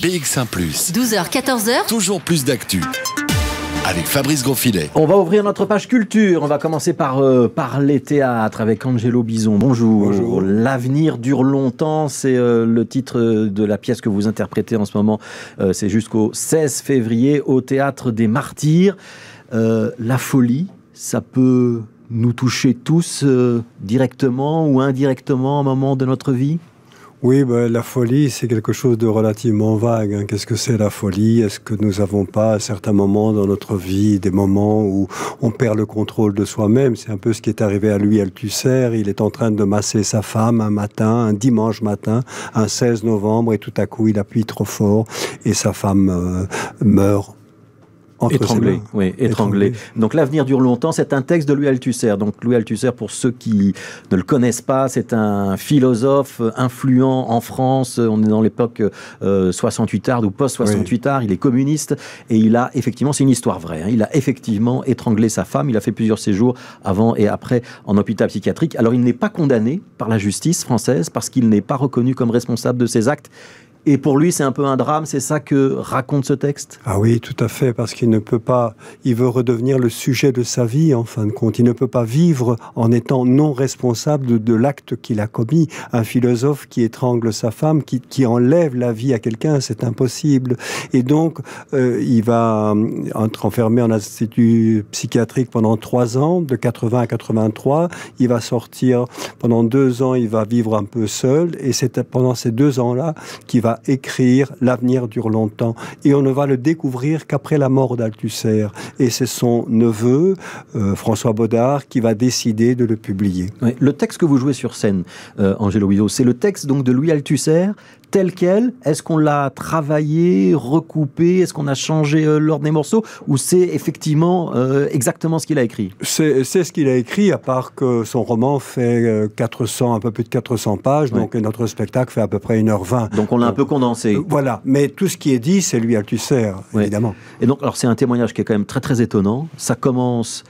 BX1 ⁇ 12h, 14h. Toujours plus d'actu avec Fabrice Gonfilet. On va ouvrir notre page culture. On va commencer par euh, les parler avec Angelo Bison. Bonjour. L'avenir dure longtemps, c'est euh, le titre euh, de la pièce que vous interprétez en ce moment. c'est jusqu'au 16 février au théâtre des Martyrs. la folie, ça peut nous toucher tous directement ou indirectement à un moment de notre vie oui, ben, la folie, c'est quelque chose de relativement vague. Hein. Qu'est-ce que c'est la folie Est-ce que nous n'avons pas à certains moments dans notre vie des moments où on perd le contrôle de soi-même C'est un peu ce qui est arrivé à lui Althusser. Il est en train de masser sa femme un matin, un dimanche matin, un 16 novembre, et tout à coup il appuie trop fort et sa femme euh, meurt étranglé, oui, étranglé. Donc l'avenir dure longtemps. C'est un texte de Louis Althusser. Donc Louis Althusser, pour ceux qui ne le connaissent pas, c'est un philosophe influent en France. On est dans l'époque 68 euh, tard ou post 68 tard Il est communiste et il a effectivement, c'est une histoire vraie. Hein. il a effectivement étranglé sa femme. Il a fait plusieurs séjours avant et après en hôpital psychiatrique. Alors il n'est pas condamné par la justice française parce qu'il n'est pas reconnu comme responsable de ses actes. Et pour lui, c'est un peu un drame, c'est ça que raconte ce texte Ah oui, tout à fait, parce qu'il ne peut pas, il veut redevenir le sujet de sa vie, en fin de compte. Il ne peut pas vivre en étant non responsable de, l'acte qu'il a commis. Un philosophe qui étrangle sa femme, qui, qui enlève la vie à quelqu'un, c'est impossible. Et donc, euh, il va être euh, enfermé en institut psychiatrique pendant trois ans, de 80 à 83. Il va sortir pendant deux ans, il va vivre un peu seul, et c'est pendant ces deux ans-là qu'il va écrire l'avenir dure longtemps. Et on ne va le découvrir qu'après la mort d'Althusser. Et c'est son neveu, euh, François Baudard, qui va décider de le publier. le texte que vous jouez sur scène, euh, Angelo Guido, c'est le texte donc de Louis Althusser, tel quel Est-ce qu'on l'a travaillé, recoupé Est-ce qu'on a changé euh, l'ordre des morceaux Ou c'est effectivement euh, exactement ce qu'il a écrit C'est ce qu'il a écrit, à part que son roman fait 400, euh, un peu plus de 400 pages, donc notre spectacle fait à peu près 1h20. Donc on l'a un peu condensé. voilà, mais tout ce qui est dit, c'est lui Althusser, évidemment. Et donc, alors c'est un témoignage qui est quand même très très étonnant. Ça commence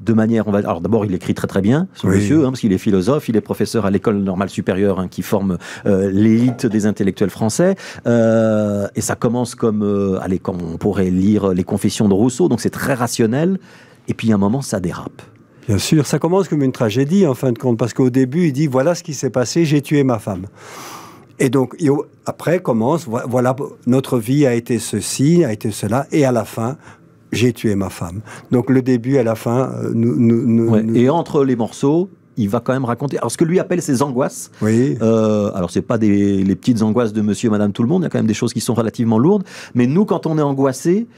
de manière, on va alors d'abord il écrit très très bien, ce monsieur, hein, parce qu'il est philosophe, il est professeur à l'école normale supérieure hein, qui forme euh, l'élite des intellectuels français, euh, et ça commence comme, euh, allez, comme on pourrait lire les Confessions de Rousseau, donc c'est très rationnel, et puis à un moment ça dérape. Bien sûr, ça commence comme une tragédie en fin de compte, parce qu'au début il dit voilà ce qui s'est passé, j'ai tué ma femme. Et donc, après commence, voilà, notre vie a été ceci, a été cela, et à la fin, j'ai tué ma femme. Donc le début à la fin euh, Et entre les morceaux, il va quand même raconter. Alors, ce que lui appelle ses angoisses. Oui. Euh, alors, c'est pas les petites angoisses de monsieur, madame, tout le monde. Il y a quand même des choses qui sont relativement lourdes. Mais nous, quand on est angoissé,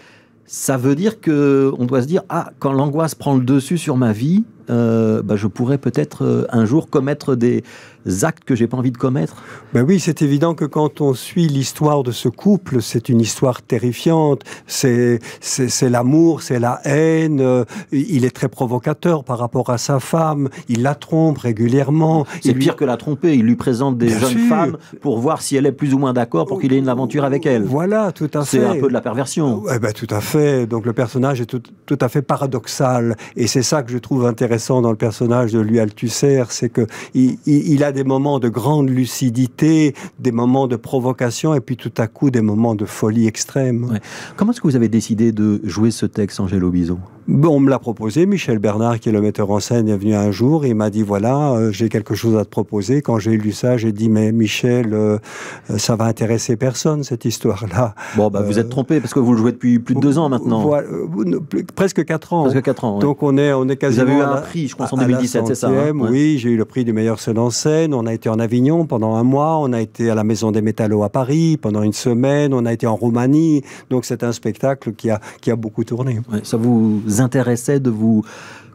ça veut dire que on doit se dire ah, quand l'angoisse prend le dessus sur ma vie, euh, bah, je pourrais peut-être euh, un jour commettre des actes que j'ai pas envie de commettre Ben oui, c'est évident que quand on suit l'histoire de ce couple, c'est une histoire terrifiante. C'est c'est l'amour, c'est la haine. Euh, il est très provocateur par rapport à sa femme. Il la trompe régulièrement. C'est pire que la tromper. Il lui présente des jeunes femmes pour voir si elle est plus ou moins d'accord pour qu'il ait une aventure avec elle. Voilà, tout à fait. C'est un peu de la perversion. Eh ben tout à fait. Donc le personnage est tout à fait paradoxal. Et c'est ça que je trouve intéressant dans le personnage de lui Althusser, c'est que il, a des moments de grande lucidité, des moments de provocation, et puis tout à coup des moments de folie extrême. Comment est-ce que vous avez décidé de jouer ce texte, Angelo Bison Bon, on me l'a proposé, Michel Bernard, qui est le metteur en scène, est venu un jour, et il m'a dit, voilà, euh, j'ai quelque chose à te proposer. Quand j'ai lu ça, j'ai dit, mais Michel, euh, euh, ça va intéresser personne, cette histoire-là. Bon, bah, vous êtes trompé, parce que vous le jouez depuis plus de deux ans maintenant. presque quatre ans. Presque quatre ans, Donc on est, on est quasiment je hein, Oui, j'ai eu le prix du meilleur seul en scène. On a été en Avignon pendant un mois, on a été à la Maison des Métallos à Paris pendant une semaine, on a été en Roumanie. Donc c'est un spectacle qui a, qui a beaucoup tourné. ça vous intéressait de vous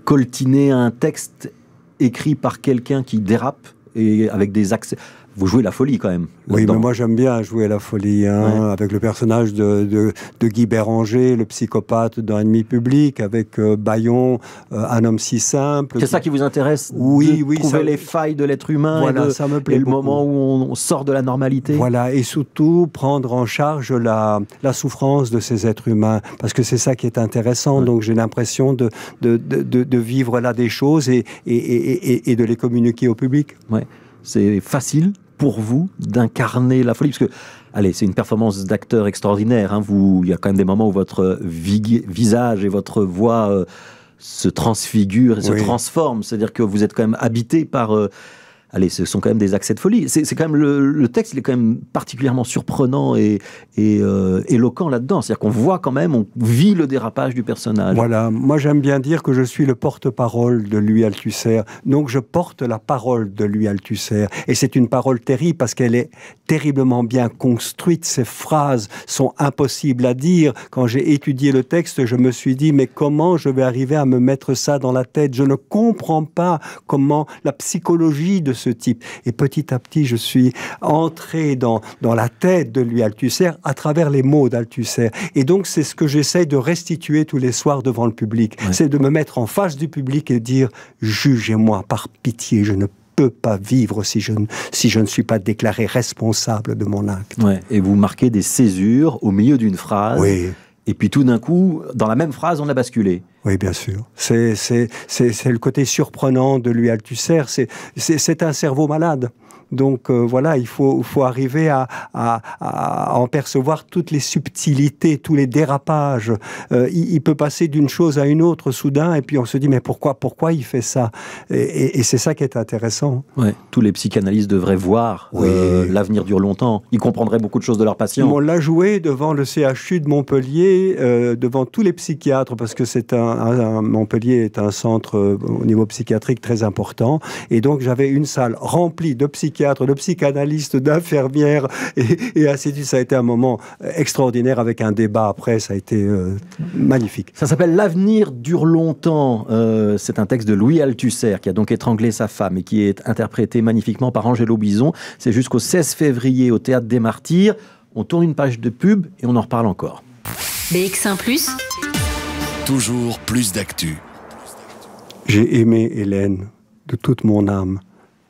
coltiner un texte écrit par quelqu'un qui dérape et avec des accès vous jouez la folie quand même. Oui, mais moi j'aime bien jouer la folie, hein, avec le personnage de, Guy Béranger, le psychopathe d'un ennemi public, avec euh, Bayon, euh, un homme si simple. C'est ça qui vous intéresse Oui, oui. Trouver les failles de l'être humain et, ça me plaît le moment où on, sort de la normalité. Voilà, et surtout prendre en charge la, la souffrance de ces êtres humains, parce que c'est ça qui est intéressant. Donc j'ai l'impression de, de, vivre là des choses et, et, de les communiquer au public. Ouais. C'est facile, pour vous d'incarner la folie Parce que, allez, c'est une performance d'acteur extraordinaire. Hein. vous, il y a quand même des moments où votre visage et votre voix euh, se transfigurent et se transforment. C'est-à-dire que vous êtes quand même habité par... Euh, allez, ce sont quand même des accès de folie. C'est quand même le, texte, il est quand même particulièrement surprenant et, euh, éloquent là-dedans. C'est-à-dire qu'on voit quand même, on vit le dérapage du personnage. Voilà, moi j'aime bien dire que je suis le porte-parole de Louis Althusser. Donc je porte la parole de Louis Althusser. Et c'est une parole terrible parce qu'elle est terriblement bien construite. Ses phrases sont impossibles à dire. Quand j'ai étudié le texte, je me suis dit, mais comment je vais arriver à me mettre ça dans la tête Je ne comprends pas comment la psychologie de ce et petit à petit, je suis entré dans, la tête de lui Althusser à travers les mots d'Althusser. Et donc, c'est ce que j'essaye de restituer tous les soirs devant le public. C'est de me mettre en face du public et dire jugez-moi par pitié, je ne peux pas vivre si je, ne, suis pas déclaré responsable de mon acte. et vous marquez des césures au milieu d'une phrase. Oui. Et puis tout d'un coup, dans la même phrase, on a basculé. Oui, bien sûr. C'est le côté surprenant de Louis Althusser. C'est un cerveau malade. Donc euh, voilà, il faut, faut arriver à, en percevoir toutes les subtilités, tous les dérapages. Euh, il, peut passer d'une chose à une autre soudain, et puis on se dit mais pourquoi, pourquoi il fait ça Et, c'est ça qui est intéressant. tous les psychanalystes devraient voir. Euh, l'avenir dure longtemps. Ils comprendraient beaucoup de choses de leurs patients. On l'a joué devant le CHU de Montpellier, devant tous les psychiatres, parce que c'est un, Montpellier est un centre au niveau psychiatrique très important, et donc j'avais une salle remplie de psychiatres psychiatre, de psychanalyste, d'infirmière et, ainsi de suite. Ça a été un moment extraordinaire avec un débat après. Ça a été euh, magnifique. Ça s'appelle L'avenir dure longtemps. Euh, c'est un texte de Louis Althusser qui a donc étranglé sa femme et qui est interprété magnifiquement par Angelo Bison. C'est jusqu'au 16 février au Théâtre des Martyrs. On tourne une page de pub et on en reparle encore. BX1 ⁇ Toujours plus d'actu. J'ai aimé Hélène de toute mon âme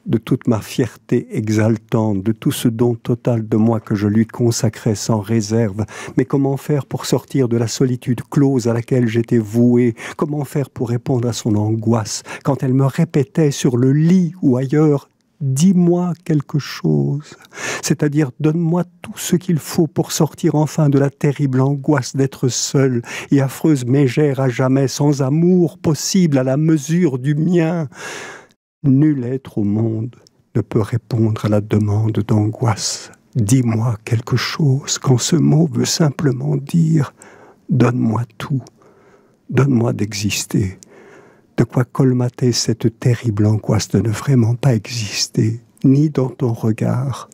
de toute ma fierté exaltante, de tout ce don total de moi que je lui consacrais sans réserve. Mais comment faire pour sortir de la solitude close à laquelle j'étais voué Comment faire pour répondre à son angoisse quand elle me répétait sur le lit ou ailleurs Dis-moi quelque chose, c'est-à-dire donne-moi tout ce qu'il faut pour sortir enfin de la terrible angoisse d'être seul et affreuse mégère à jamais, sans amour possible à la mesure du mien. Nul être au monde ne peut répondre à la demande d'angoisse. Dis-moi quelque chose quand ce mot veut simplement dire Donne-moi tout, donne-moi d'exister. De quoi colmater cette terrible angoisse de ne vraiment pas exister, ni dans ton regard,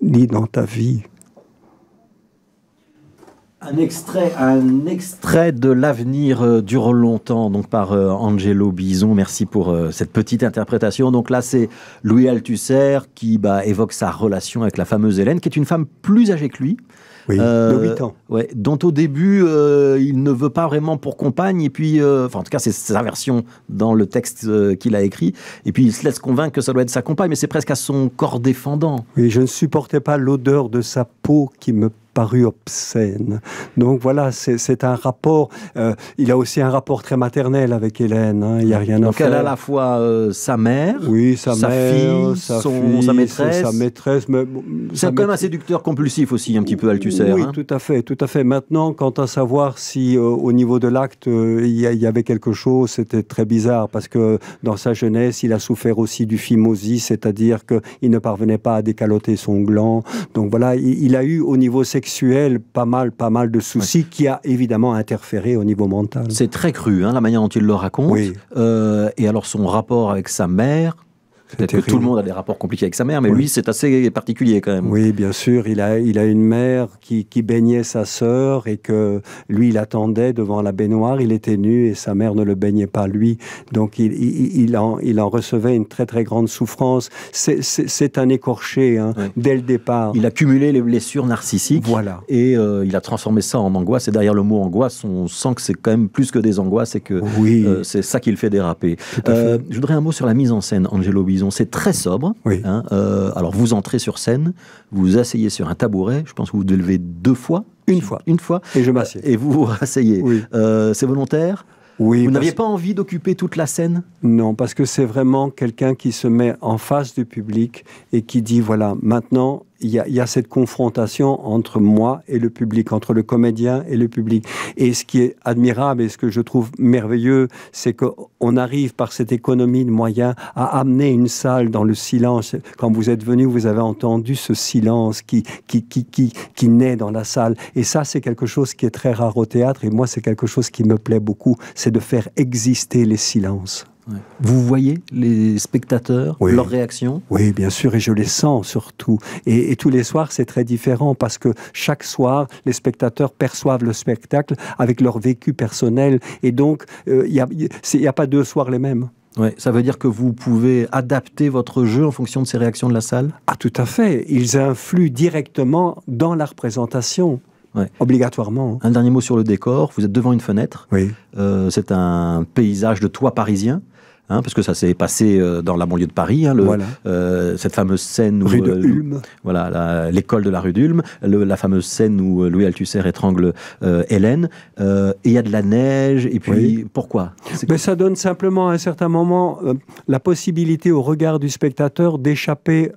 ni dans ta vie un extrait, un extrait de l'avenir euh, dure longtemps, donc par euh, Angelo Bison. Merci pour euh, cette petite interprétation. Donc là, c'est Louis Althusser qui bah, évoque sa relation avec la fameuse Hélène, qui est une femme plus âgée que lui. ans. dont au début, il ne veut pas vraiment pour compagne, et puis, en tout cas, c'est sa version dans le texte qu'il a écrit, et puis il se laisse convaincre que ça doit être sa compagne, mais c'est presque à son corps défendant. Oui, je ne supportais pas l'odeur de sa peau qui me parut obscène. Donc voilà, c'est un rapport. Euh, il a aussi un rapport très maternel avec Hélène. Hein, il n'y a rien à faire. Donc elle a à la fois euh, sa mère, oui, sa, fille, sa, maîtresse. c'est quand même un séducteur compulsif aussi, un petit peu Althusser. Oui, hein. tout à fait, tout à fait. Maintenant, quant à savoir si euh, au niveau de l'acte il y, avait quelque chose, c'était très bizarre parce que dans sa jeunesse, il a souffert aussi du phimosis, c'est-à-dire qu'il ne parvenait pas à décaloter son gland. Donc voilà, il il a eu au niveau sexuel pas mal, pas mal de soucis qui a évidemment interféré au niveau mental. C'est très cru, hein, la manière dont il le raconte. Euh, et alors son rapport avec sa mère, Peut-être que tout le monde a des rapports compliqués avec sa mère, mais lui, c'est assez particulier quand même. Oui, bien sûr. Il a, il a une mère qui, qui baignait sa sœur et que lui, il attendait devant la baignoire. Il était nu et sa mère ne le baignait pas lui. Donc, il, il, en, il en recevait une très, très grande souffrance. C'est un écorché hein, dès le départ. Il a cumulé les blessures narcissiques. Voilà. Et euh, il a transformé ça en angoisse. Et derrière le mot angoisse, on sent que c'est quand même plus que des angoisses et que euh, c'est ça qui le fait déraper. Euh, je voudrais un mot sur la mise en scène, Angelo Bison c'est très sobre. Hein, euh, alors, vous entrez sur scène, vous vous asseyez sur un tabouret. Je pense que vous vous levez deux fois. Une fois. Une fois. Et je m'assieds. Euh, et vous vous asseyez, euh, c'est volontaire vous n'aviez pas envie d'occuper toute la scène Non, parce que c'est vraiment quelqu'un qui se met en face du public et qui dit voilà, maintenant il y, a cette confrontation entre moi et le public, entre le comédien et le public. Et ce qui est admirable et ce que je trouve merveilleux, c'est qu'on arrive par cette économie de moyens à amener une salle dans le silence. Quand vous êtes venu, vous avez entendu ce silence qui, qui, qui, qui naît dans la salle. Et ça, c'est quelque chose qui est très rare au théâtre. Et moi, c'est quelque chose qui me plaît beaucoup, c'est de faire exister les silences. Vous voyez les spectateurs, leurs réactions Oui, bien sûr, et je les sens surtout. Et, tous les soirs, c'est très différent parce que chaque soir, les spectateurs perçoivent le spectacle avec leur vécu personnel. Et donc, euh, il n'y a, pas deux soirs les mêmes. ça veut dire que vous pouvez adapter votre jeu en fonction de ces réactions de la salle Ah, tout à fait. Ils influent directement dans la représentation. Obligatoirement. Un dernier mot sur le décor. Vous êtes devant une fenêtre. Oui. Euh, c'est un paysage de toit parisien. Hein, parce que ça s'est passé euh, dans la banlieue de Paris, hein, euh, cette fameuse scène où, rue de euh, voilà, l'école de la rue d'Ulm, la fameuse scène où Louis Althusser étrangle Hélène. il y a de la neige, et puis pourquoi Mais ça donne simplement à un certain moment la possibilité au regard du spectateur d'échapper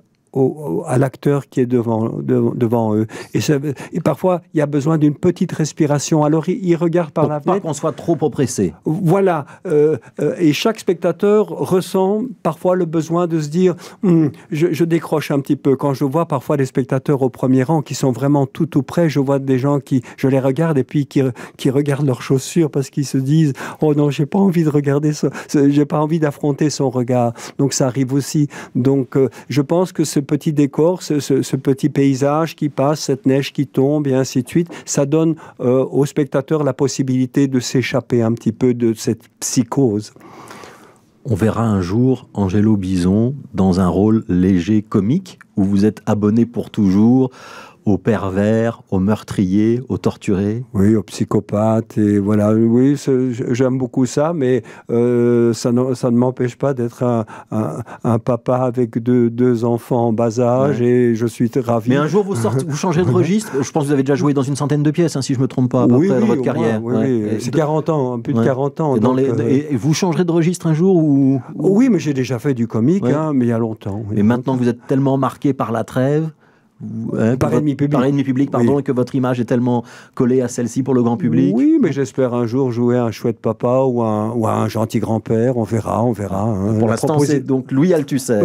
à l'acteur qui est devant, devant eux. Et, parfois, il y a besoin d'une petite respiration. Alors, ils il regardent par la fenêtre. Pas qu'on soit trop oppressé. Voilà. Euh, euh, et chaque spectateur ressent parfois le besoin de se dire hum, je, décroche un petit peu. Quand je vois parfois des spectateurs au premier rang qui sont vraiment tout au près, je vois des gens qui, je les regarde et puis qui, qui regardent leurs chaussures parce qu'ils se disent oh non, j'ai pas envie de regarder ça, j'ai pas envie d'affronter son regard. Donc, ça arrive aussi. Donc, euh, je pense que ce ce petit décor, ce, petit paysage qui passe, cette neige qui tombe et ainsi de suite, ça donne aux euh, au spectateur la possibilité de s'échapper un petit peu de cette psychose. On verra un jour Angelo Bison dans un rôle léger comique où vous êtes abonné pour toujours aux pervers, aux meurtriers, aux torturés Oui, aux psychopathes. Et voilà, oui, j'aime beaucoup ça, mais euh, ça, ne, ça ne m'empêche pas d'être un, papa avec deux, deux, enfants en bas âge et je suis ravi. Mais un jour, vous, sortez, vous changez de registre. Je pense que vous avez déjà joué dans une centaine de pièces, hein, si je ne me trompe pas, à votre carrière. Oui, oui, c'est 40 ans, hein, plus de 40 ans. Euh, et, vous changerez de registre un jour ou... Oui, mais j'ai déjà fait du comique, hein, mais il y a longtemps. Et maintenant que vous êtes tellement marqué par la trêve, Hein, par, ennemi public. par public. pardon, et que votre image est tellement collée à celle-ci pour le grand public. Oui, mais j'espère un jour jouer un chouette papa ou un, ou un gentil grand-père. On verra, on verra. Hein. Pour l'instant, c'est donc Louis Althusser.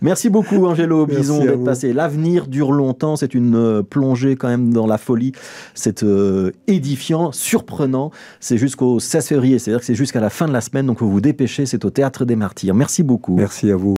Merci beaucoup, Angelo Bison, d'être passé. L'avenir dure longtemps. C'est une euh, plongée quand même dans la folie. C'est euh, édifiant, surprenant. C'est jusqu'au 16 février, c'est-à-dire que c'est jusqu'à la fin de la semaine. Donc, vous vous dépêchez. C'est au Théâtre des Martyrs. Merci beaucoup. Merci à vous.